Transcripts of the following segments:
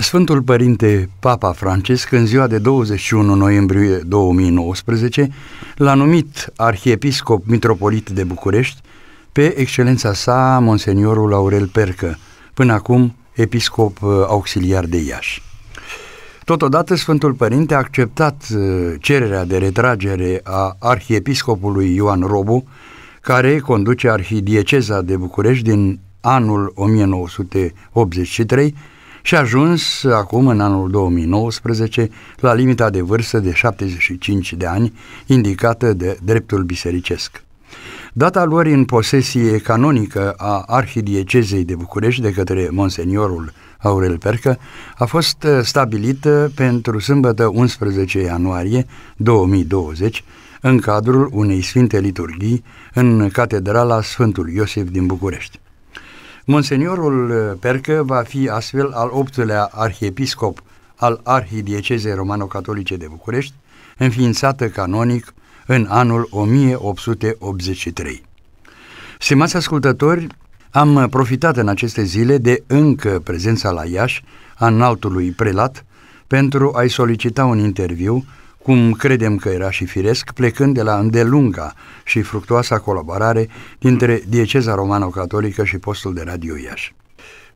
Sfântul Părinte Papa Francesc, în ziua de 21 noiembrie 2019, l-a numit arhiepiscop mitropolit de București pe excelența sa, monseniorul Aurel Percă, până acum episcop uh, auxiliar de Iași. Totodată, Sfântul Părinte a acceptat uh, cererea de retragere a arhiepiscopului Ioan Robu, care conduce arhidieceza de București din anul 1983, și a ajuns acum, în anul 2019, la limita de vârstă de 75 de ani, indicată de dreptul bisericesc. Data lor în posesie canonică a Arhidiecezei de București de către Monseniorul Aurel Percă a fost uh, stabilită pentru sâmbătă 11 ianuarie 2020 în cadrul unei sfinte liturghii în Catedrala Sfântul Iosif din București. Monseniorul eh, Percă va fi astfel al optulea arhiepiscop al Arhidiecezei Romano-Catolice de București, înființată canonic în anul 1883. Stimați ascultători, am profitat în aceste zile de încă prezența la Iași a înaltului prelat pentru a-i solicita un interviu cum credem că era și firesc, plecând de la îndelunga și fructuoasa colaborare dintre dieceza romano-catolică și postul de radio Iași.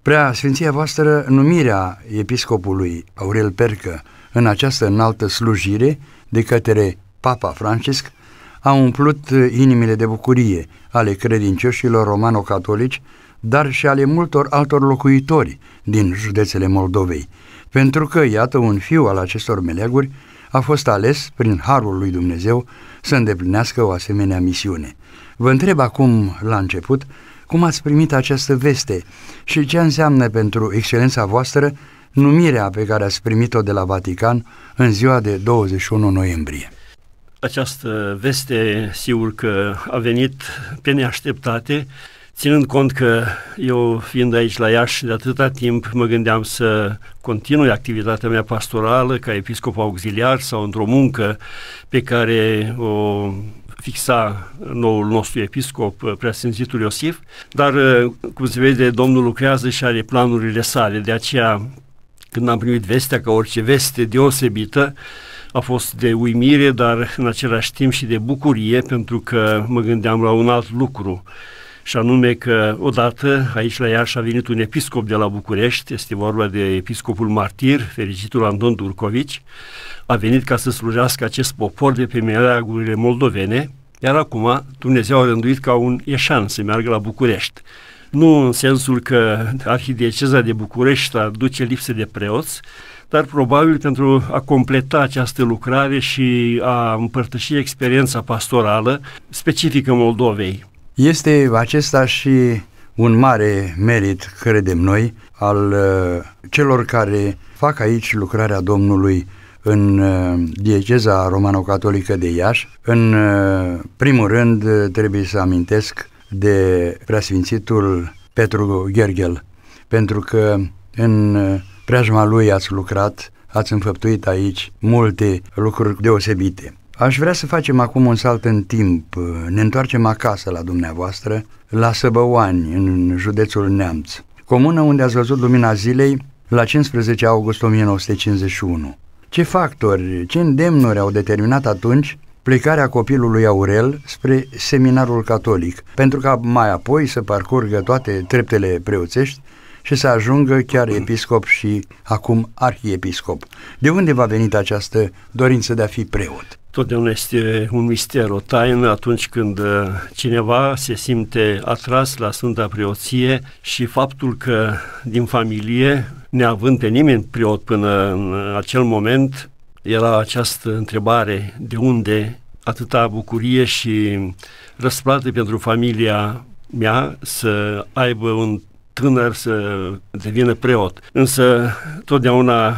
Prea Sfinția voastră, numirea episcopului Aurel Percă în această înaltă slujire de către Papa Francisc a umplut inimile de bucurie ale credincioșilor romano-catolici, dar și ale multor altor locuitori din județele Moldovei, pentru că, iată, un fiu al acestor meleaguri a fost ales, prin harul lui Dumnezeu, să îndeplinească o asemenea misiune. Vă întreb acum, la început, cum ați primit această veste și ce înseamnă pentru excelența voastră numirea pe care ați primit-o de la Vatican în ziua de 21 noiembrie. Această veste, sigur că a venit pe neașteptate Ținând cont că eu, fiind aici la Iași de atâta timp, mă gândeam să continui activitatea mea pastorală ca episcop auxiliar sau într-o muncă pe care o fixa noul nostru episcop, uh, preasfințitul Iosif, dar, uh, cum se vede, Domnul lucrează și are planurile sale, de aceea când am primit vestea, ca orice veste deosebită, a fost de uimire, dar în același timp și de bucurie, pentru că mă gândeam la un alt lucru și anume că odată aici la Iași a venit un episcop de la București, este vorba de episcopul martir, fericitul Anton Durcovici, a venit ca să slujească acest popor de pe meleagurile moldovene, iar acum Dumnezeu a rânduit ca un ieșan să meargă la București. Nu în sensul că arhidieceza de București aduce lipsă de preoți, dar probabil pentru a completa această lucrare și a împărtăși experiența pastorală specifică Moldovei. Este acesta și un mare merit, credem noi, al uh, celor care fac aici lucrarea Domnului în uh, dieceza romano-catolică de Iași. În uh, primul rând trebuie să amintesc de preasfințitul Petru Gherghel, pentru că în preajma lui ați lucrat, ați înfăptuit aici multe lucruri deosebite. Aș vrea să facem acum un salt în timp. Ne întoarcem acasă la dumneavoastră, la Săbăoani, în județul Neamț, comună unde ați văzut lumina zilei la 15 august 1951. Ce factori, ce îndemnuri au determinat atunci plecarea copilului Aurel spre seminarul catolic, pentru ca mai apoi să parcurgă toate treptele preoțești și să ajungă chiar episcop și acum arhiepiscop. De unde va venit această dorință de a fi preot? Totdeauna este un mister, o taină atunci când uh, cineva se simte atras la Sfânta Preoție și faptul că din familie, neavând pe nimeni preot până în acel moment, era această întrebare de unde atâta bucurie și răsplată pentru familia mea să aibă un tânăr să devină preot. Însă totdeauna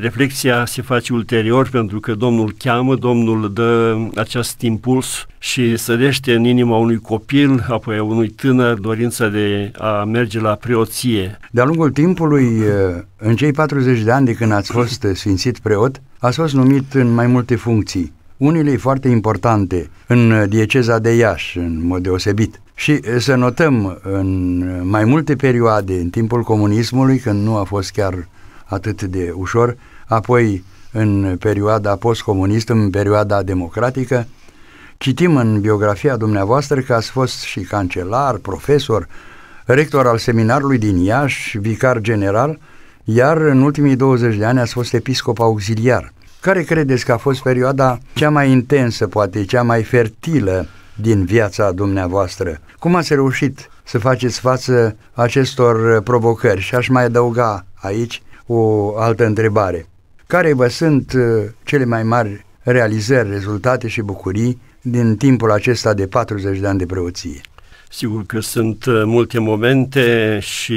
reflexia se face ulterior pentru că Domnul cheamă, Domnul dă acest impuls și sărește în inima unui copil, apoi a unui tânăr, dorința de a merge la preoție. De-a lungul timpului, eh, în cei 40 de ani de când ați fost sfințit preot, ați fost numit în mai multe funcții unele foarte importante în dieceza de Iași, în mod deosebit. Și eh, să notăm, în mai multe perioade, în timpul comunismului, când nu a fost chiar atât de ușor, apoi în perioada postcomunistă, în perioada democratică. Citim în biografia dumneavoastră că ați fost și cancelar, profesor, rector al seminarului din Iași, vicar general, iar în ultimii 20 de ani ați fost episcop auxiliar. Care credeți că a fost perioada cea mai intensă, poate cea mai fertilă din viața dumneavoastră? Cum ați reușit să faceți față acestor provocări? Și aș mai adăuga aici o altă întrebare. Care vă sunt uh, cele mai mari realizări, rezultate și bucurii din timpul acesta de 40 de ani de preoție? Sigur că sunt uh, multe momente și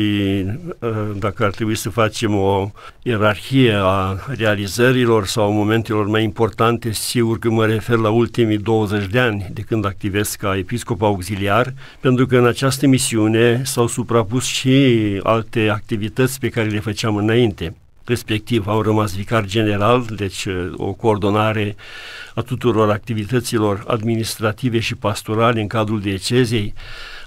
uh, dacă ar trebui să facem o ierarhie a realizărilor sau momentelor mai importante, sigur că mă refer la ultimii 20 de ani de când activez ca episcop auxiliar, pentru că în această misiune s-au suprapus și alte activități pe care le făceam înainte respectiv au rămas vicar general, deci uh, o coordonare a tuturor activităților administrative și pastorale în cadrul diecezei.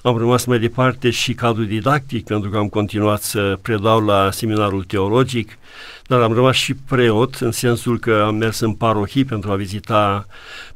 Am rămas mai departe și cadrul didactic, pentru că am continuat să predau la seminarul teologic, dar am rămas și preot, în sensul că am mers în parohii pentru a vizita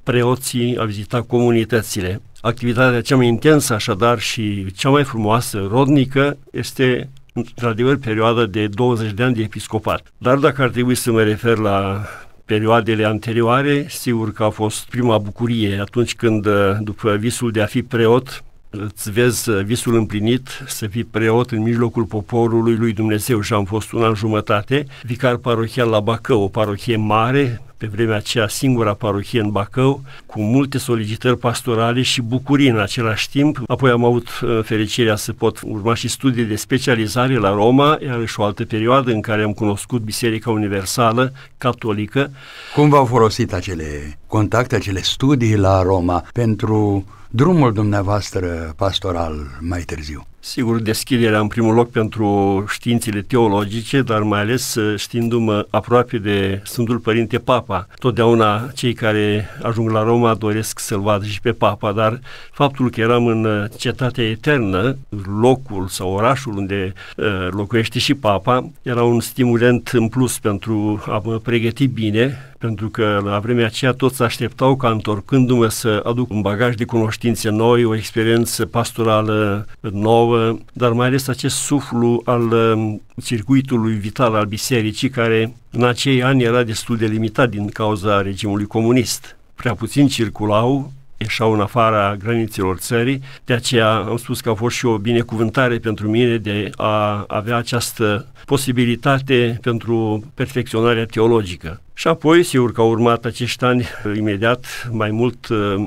preoții, a vizita comunitățile. Activitatea cea mai intensă, așadar, și cea mai frumoasă, rodnică, este într-adevăr, perioada de 20 de ani de episcopat. Dar dacă ar trebui să mă refer la perioadele anterioare, sigur că a fost prima bucurie atunci când, uh, după visul de a fi preot, îți vezi uh, visul împlinit, să fii preot în mijlocul poporului lui Dumnezeu și am fost un an jumătate, vicar parohial la Bacău, o parohie mare, pe vremea aceea singura parohie în Bacău, cu multe solicitări pastorale și bucurii în același timp. Apoi am avut uh, fericirea să pot urma și studii de specializare la Roma, iarăși o altă perioadă în care am cunoscut Biserica Universală Catolică. Cum v-au folosit acele contacte, acele studii la Roma pentru drumul dumneavoastră pastoral mai târziu? Sigur, deschiderea în primul loc pentru științele teologice, dar mai ales uh, știindu-mă aproape de Sfântul Părinte Papa. Totdeauna cei care ajung la Roma doresc să-l vadă și pe Papa, dar faptul că eram în uh, cetatea eternă, locul sau orașul unde uh, locuiește și Papa, era un stimulant în plus pentru a mă pregăti bine pentru că la vremea aceea toți așteptau ca întorcându-mă să aduc un bagaj de cunoștințe noi, o experiență pastorală nouă, nouă, uh, dar mai ales acest suflu al um, circuitului vital al bisericii, care în acei ani era destul de limitat din cauza regimului comunist. Prea puțin circulau, ieșau în afara granițelor țării, de aceea am spus că a fost și o binecuvântare pentru mine de a avea această posibilitate pentru perfecționarea teologică. Și apoi, sigur că au urmat acești ani uh, imediat mai mult uh,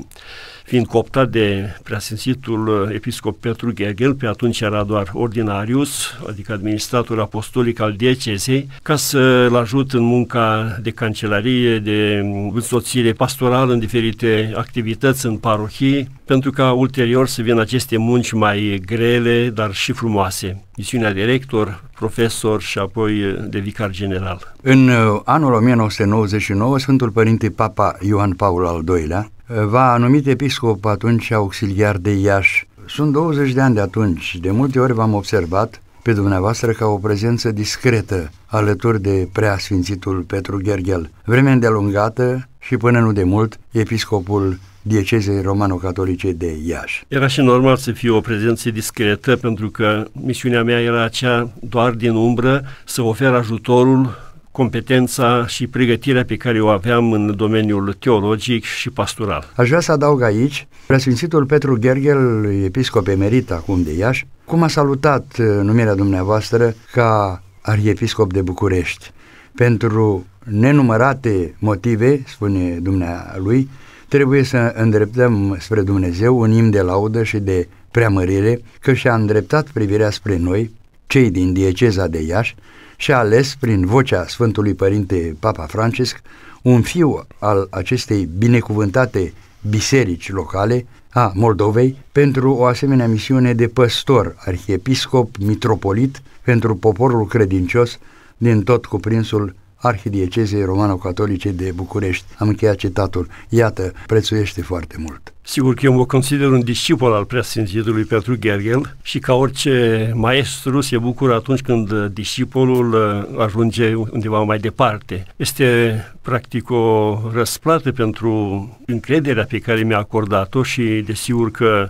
fiind cooptat de preasfințitul uh, episcop Petru Gheghel, pe atunci era doar ordinarius, adică administrator apostolic al diecezei, ca să-l ajut în munca de cancelarie, de însoțire pastorală în diferite activități în parohii, pentru ca ulterior să vină aceste munci mai grele, dar și frumoase. Misiunea de rector, profesor și apoi uh, de vicar general. În uh, anul 1999, Sfântul Părinte Papa Ioan Paul al II-lea va anumit episcop atunci auxiliar de Iași. Sunt 20 de ani de atunci, de multe ori v-am observat pe dumneavoastră ca o prezență discretă alături de preasfințitul Petru Gherghel. Vreme îndelungată și până nu de mult, episcopul diecezei romano-catolice de Iași. Era și normal să fie o prezență discretă, pentru că misiunea mea era aceea doar din umbră să ofer ajutorul competența și pregătirea pe care o aveam în domeniul teologic și pastoral. Aș vrea să adaug aici, preasfințitul Petru Gergel, episcop emerit acum de Iași, cum a salutat uh, numirea dumneavoastră ca arhiepiscop de București. Pentru nenumărate motive, spune dumnealui, trebuie să îndreptăm spre Dumnezeu un imn de laudă și de preamărire că și-a îndreptat privirea spre noi, cei din dieceza de Iași, și a ales prin vocea Sfântului Părinte Papa Francesc un fiu al acestei binecuvântate biserici locale a Moldovei pentru o asemenea misiune de păstor, arhiepiscop, mitropolit pentru poporul credincios din tot cuprinsul Arhidiecezei Romano-Catolice de București. Am încheiat citatul. Iată, prețuiește foarte mult. Sigur că eu mă consider un discipol al preasfințitului Petru Gergel și ca orice maestru se bucură atunci când discipolul uh, ajunge undeva mai departe. Este practic o răsplată pentru încrederea pe care mi-a acordat-o și desigur că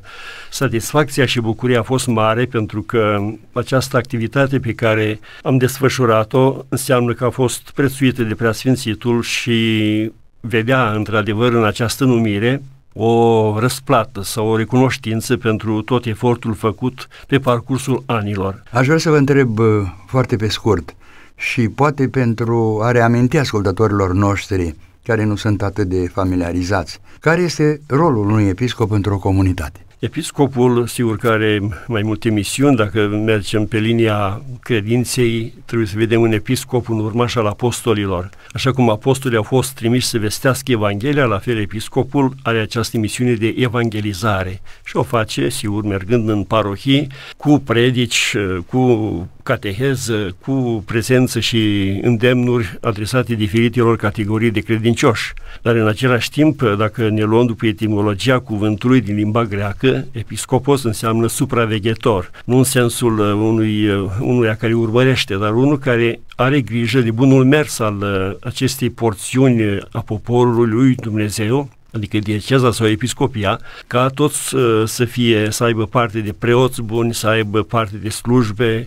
satisfacția și bucuria a fost mare pentru că această activitate pe care am desfășurat-o înseamnă că a fost prețuită de preasfințitul și vedea într-adevăr în această numire o răsplată sau o recunoștință pentru tot efortul făcut pe parcursul anilor. Aș vrea să vă întreb foarte pe scurt și poate pentru a reaminti ascultătorilor noștri care nu sunt atât de familiarizați, care este rolul unui episcop într-o comunitate? Episcopul, sigur că are mai multe misiuni, dacă mergem pe linia credinței, trebuie să vedem un episcop, un urmaș al apostolilor. Așa cum apostolii au fost trimiși să vestească Evanghelia, la fel episcopul are această misiune de evangelizare și o face, sigur, mergând în parohii, cu predici, cu cateheză, cu prezență și îndemnuri adresate diferitelor categorii de credincioși. Dar în același timp, dacă ne luăm după etimologia cuvântului din limba greacă, că episcopos înseamnă supraveghetor, nu în sensul uh, unui, uh, unuia care urmărește, dar unul care are grijă de bunul mers al uh, acestei porțiuni a poporului lui Dumnezeu, adică dieceza sau episcopia, ca toți să fie, să aibă parte de preoți buni, să aibă parte de slujbe,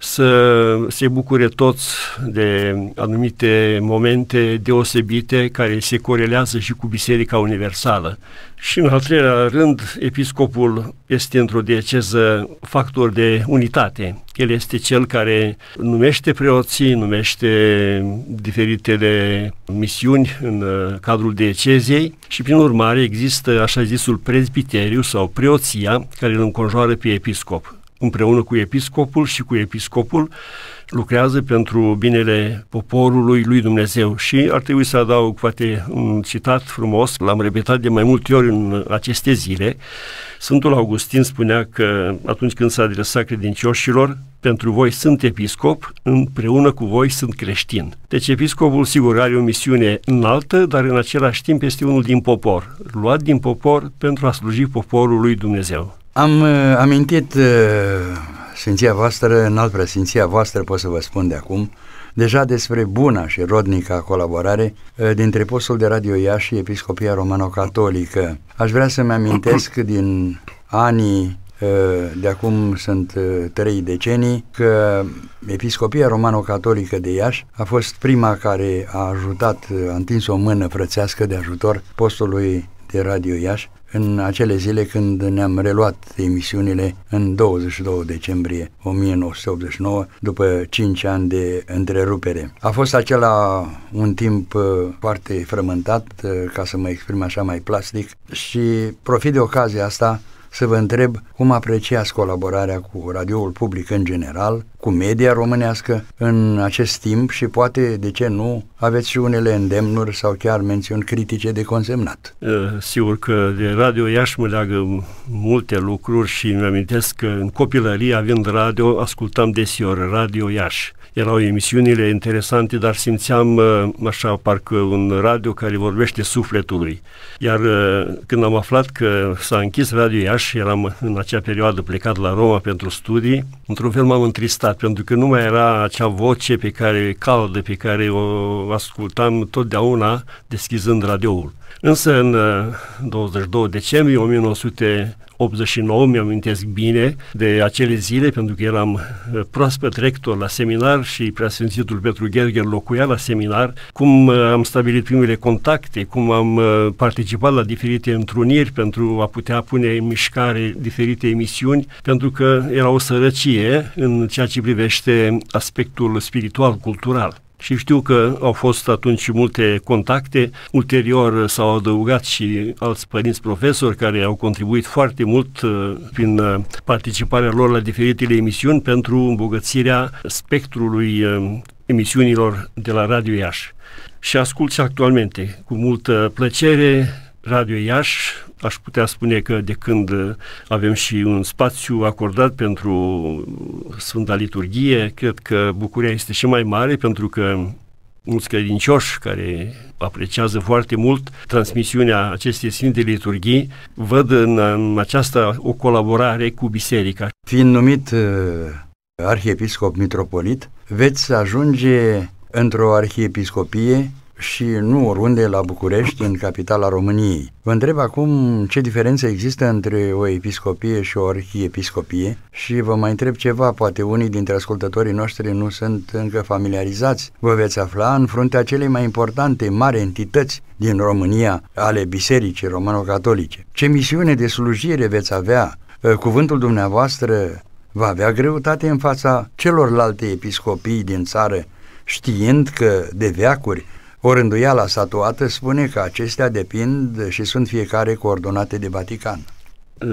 să se bucure toți de anumite momente deosebite care se corelează și cu Biserica Universală. Și în al treilea rând, episcopul este într-o dieceză factor de unitate. El este cel care numește preoții, numește diferitele misiuni în uh, cadrul diecezei și, prin urmare, există așa zisul prezbiteriu sau preoția care îl înconjoară pe episcop împreună cu episcopul și cu episcopul lucrează pentru binele poporului lui Dumnezeu. Și ar trebui să adaug poate un citat frumos, l-am repetat de mai multe ori în aceste zile. Sfântul Augustin spunea că atunci când s-a adresat credincioșilor, pentru voi sunt episcop, împreună cu voi sunt creștin. Deci episcopul sigur are o misiune înaltă, dar în același timp este unul din popor, luat din popor pentru a sluji poporul lui Dumnezeu. Am uh, amintit uh, Sfinția voastră, în alt preasfinția voastră pot să vă spun de acum, deja despre buna și rodnica colaborare uh, dintre postul de Radio Iași și Episcopia Romano-Catolică. Aș vrea să-mi amintesc din anii uh, de acum sunt uh, trei decenii, că Episcopia Romano-Catolică de Iași a fost prima care a ajutat, uh, a întins o mână frățească de ajutor postului de Radio Iași în acele zile când ne-am reluat emisiunile în 22 decembrie 1989, după 5 ani de întrerupere. A fost acela un timp uh, foarte frământat, uh, ca să mă exprim așa mai plastic, și profit de ocazia asta să vă întreb cum apreciați colaborarea cu radioul public în general, cu media românească în acest timp și poate, de ce nu, aveți și unele îndemnuri sau chiar mențiuni critice de consemnat. Sigur că de Radio Iași mă leagă multe lucruri și îmi amintesc că în copilărie, având radio, ascultam desior Radio Iași erau emisiunile interesante, dar simțeam uh, așa parcă un radio care vorbește sufletului. Iar uh, când am aflat că s-a închis Radio Iași, eram în acea perioadă plecat la Roma pentru studii, într-un fel m-am întristat, pentru că nu mai era acea voce pe care caldă, pe care o ascultam totdeauna deschizând radioul. Însă în 22 uh, decembrie 1989, mi-amintesc bine de acele zile, pentru că eram uh, proaspăt rector la seminar și preasfințitul Petru Gerger locuia la seminar, cum uh, am stabilit primele contacte, cum am participat la diferite întruniri pentru a putea pune în mișcare diferite emisiuni, pentru că era o sărăcie în ceea ce privește aspectul spiritual, cultural și știu că au fost atunci multe contacte. Ulterior s-au adăugat și alți părinți profesori care au contribuit foarte mult uh, prin uh, participarea lor la diferitele emisiuni pentru îmbogățirea spectrului uh, emisiunilor de la Radio Iași. Și ascult și actualmente cu multă plăcere Radio Iași, aș putea spune că de când avem și un spațiu acordat pentru Sfânta Liturghie, cred că bucuria este și mai mare pentru că mulți credincioși care apreciază foarte mult transmisiunea acestei Sfinte Liturghii, văd în, în aceasta o colaborare cu biserica. Fiind numit uh, arhiepiscop mitropolit, veți ajunge într-o arhiepiscopie și nu oriunde la București, în capitala României. Vă întreb acum ce diferență există între o episcopie și o arhiepiscopie și vă mai întreb ceva, poate unii dintre ascultătorii noștri nu sunt încă familiarizați. Vă veți afla în fruntea celei mai importante mari entități din România ale bisericii romano-catolice. Ce misiune de slujire veți avea? Ă, cuvântul dumneavoastră va avea greutate în fața celorlalte episcopii din țară, știind că de veacuri o rânduială statuată spune că acestea depind și sunt fiecare coordonate de Vatican.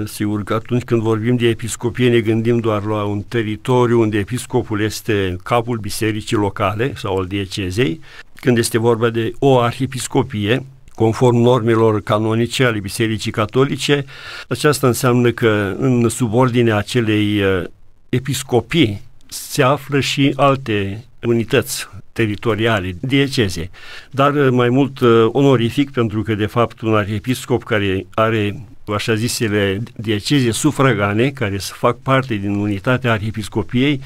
Sigur că atunci când vorbim de episcopie ne gândim doar la un teritoriu unde episcopul este capul bisericii locale sau al diecezei. Când este vorba de o arhiepiscopie, conform normelor canonice ale Bisericii Catolice, aceasta înseamnă că în subordinea acelei uh, episcopii se află și alte unități teritoriale, dieceze, dar uh, mai mult uh, onorific pentru că de fapt un arhiepiscop care are așa zisele dieceze sufragane, care să fac parte din unitatea arhiepiscopiei,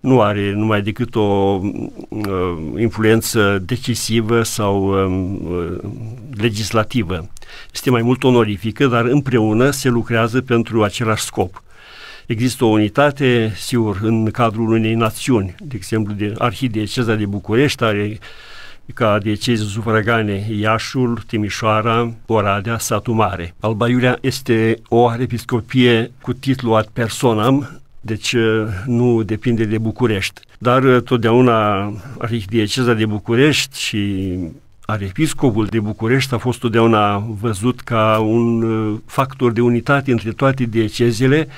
nu are numai decât o uh, influență decisivă sau um, uh, legislativă. Este mai mult onorifică, dar împreună se lucrează pentru același scop există o unitate, sigur, în cadrul unei națiuni, de exemplu, de arhidieceza de București are ca dieceze sufragane Iașul, Timișoara, Oradea, Satu Mare. Alba Iulia este o arepiscopie cu titlul ad personam, deci uh, nu depinde de București. Dar uh, totdeauna arhidieceza de București și arhiepiscopul de București a fost totdeauna văzut ca un uh, factor de unitate între toate diecezile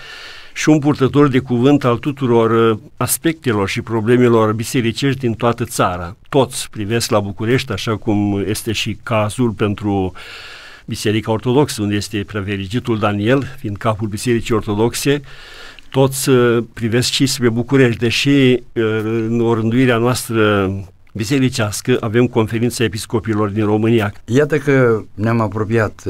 și un purtător de cuvânt al tuturor uh, aspectelor și problemelor bisericești din toată țara. Toți privesc la București, așa cum este și cazul pentru Biserica Ortodoxă, unde este prevericitul Daniel, fiind capul Bisericii Ortodoxe, toți uh, privesc și spre București, deși uh, în orânduirea noastră bisericească avem conferința episcopilor din România. Iată că ne-am apropiat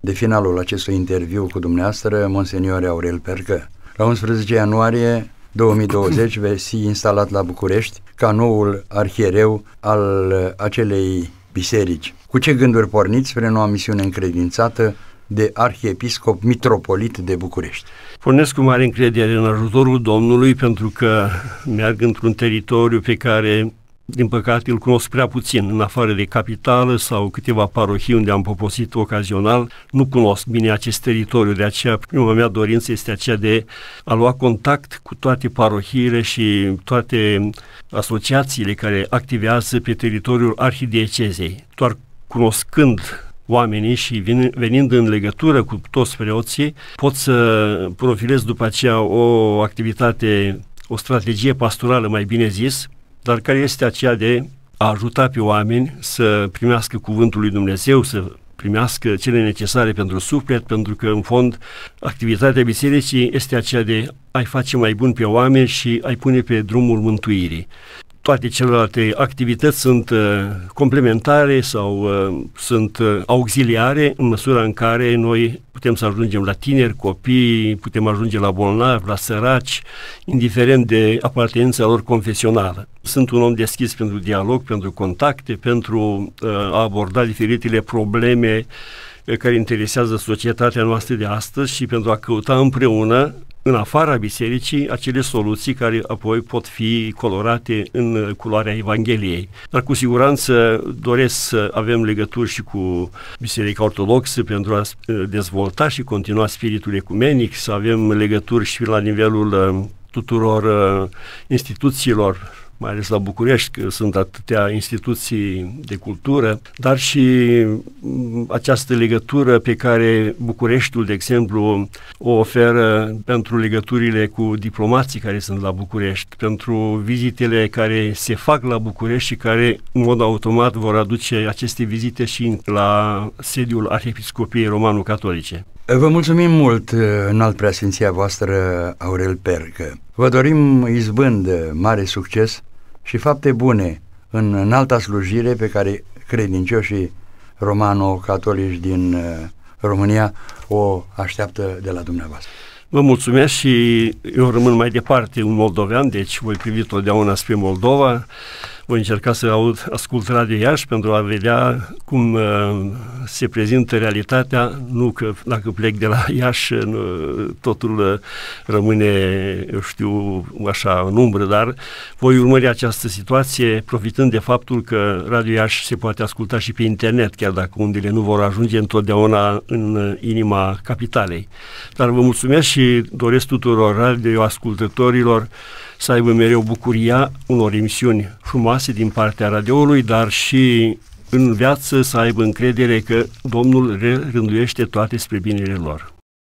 de finalul acestui interviu cu dumneavoastră, Monsenior Aurel Percă. La 11 ianuarie 2020 vei fi instalat la București ca noul arhiereu al acelei biserici. Cu ce gânduri porniți spre noua misiune încredințată de arhiepiscop mitropolit de București? Pornesc cu mare încredere în ajutorul Domnului pentru că merg într-un teritoriu pe care din păcate, îl cunosc prea puțin, în afară de capitală sau câteva parohii unde am poposit ocazional, nu cunosc bine acest teritoriu, de aceea prima mea dorință este aceea de a lua contact cu toate parohiile și toate asociațiile care activează pe teritoriul arhidiecezei. Doar cunoscând oamenii și venind în legătură cu toți preoții, pot să profilez după aceea o activitate, o strategie pastorală, mai bine zis, dar care este aceea de a ajuta pe oameni să primească cuvântul lui Dumnezeu, să primească cele necesare pentru suflet, pentru că, în fond, activitatea bisericii este aceea de a-i face mai bun pe oameni și a-i pune pe drumul mântuirii toate celelalte activități sunt uh, complementare sau uh, sunt uh, auxiliare în măsura în care noi putem să ajungem la tineri, copii, putem ajunge la bolnavi, la săraci, indiferent de apartenența lor confesională. Sunt un om deschis pentru dialog, pentru contacte, pentru uh, a aborda diferitele probleme uh, care interesează societatea noastră de astăzi și pentru a căuta împreună în afara bisericii acele soluții care apoi pot fi colorate în culoarea Evangheliei. Dar cu siguranță doresc să avem legături și cu Biserica Ortodoxă pentru a uh, dezvolta și continua spiritul ecumenic, să avem legături și la nivelul uh, tuturor uh, instituțiilor mai ales la București, că sunt atâtea instituții de cultură, dar și mm, această legătură pe care Bucureștiul, de exemplu, o oferă pentru legăturile cu diplomații care sunt la București, pentru vizitele care se fac la București și care, în mod automat, vor aduce aceste vizite și la sediul Arhiepiscopiei Romano-Catolice. Vă mulțumim mult, înalt preasfinția voastră, Aurel Percă. Vă dorim izbând mare succes și fapte bune în înalta slujire pe care credincioșii romano-catolici din uh, România o așteaptă de la dumneavoastră. Vă mulțumesc și eu rămân mai departe un moldovean, deci voi privi totdeauna spre Moldova voi încerca să aud, ascult Radio Iași pentru a vedea cum uh, se prezintă realitatea, nu că dacă plec de la Iași uh, nu, totul uh, rămâne, eu știu, așa în umbră, dar voi urmări această situație profitând de faptul că Radio Iași se poate asculta și pe internet, chiar dacă undele nu vor ajunge întotdeauna în uh, inima capitalei. Dar vă mulțumesc și doresc tuturor radioascultătorilor să aibă mereu bucuria unor emisiuni frumoase din partea radioului, dar și în viață să aibă încredere că Domnul rânduiește toate spre binele lor.